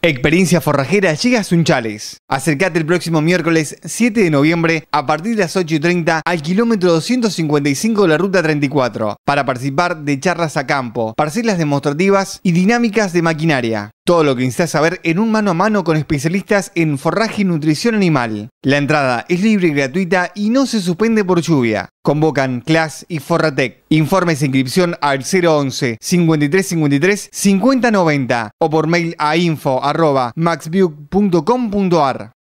Experiencia Forrajera llega a Sunchales. Acercate el próximo miércoles 7 de noviembre a partir de las 8.30 al kilómetro 255 de la ruta 34 para participar de charlas a campo, parcelas demostrativas y dinámicas de maquinaria. Todo lo que necesitas saber en un mano a mano con especialistas en forraje y nutrición animal. La entrada es libre y gratuita y no se suspende por lluvia. Convocan CLAS y Forratec. Informes e inscripción al 011 5353 5090 o por mail a info.maxview.com.ar.